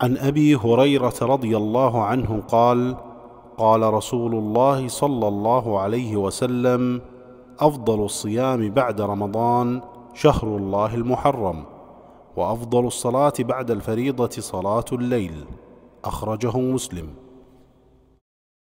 عن ابي هريره رضي الله عنه قال قال رسول الله صلى الله عليه وسلم افضل الصيام بعد رمضان شهر الله المحرم وافضل الصلاه بعد الفريضه صلاه الليل اخرجه مسلم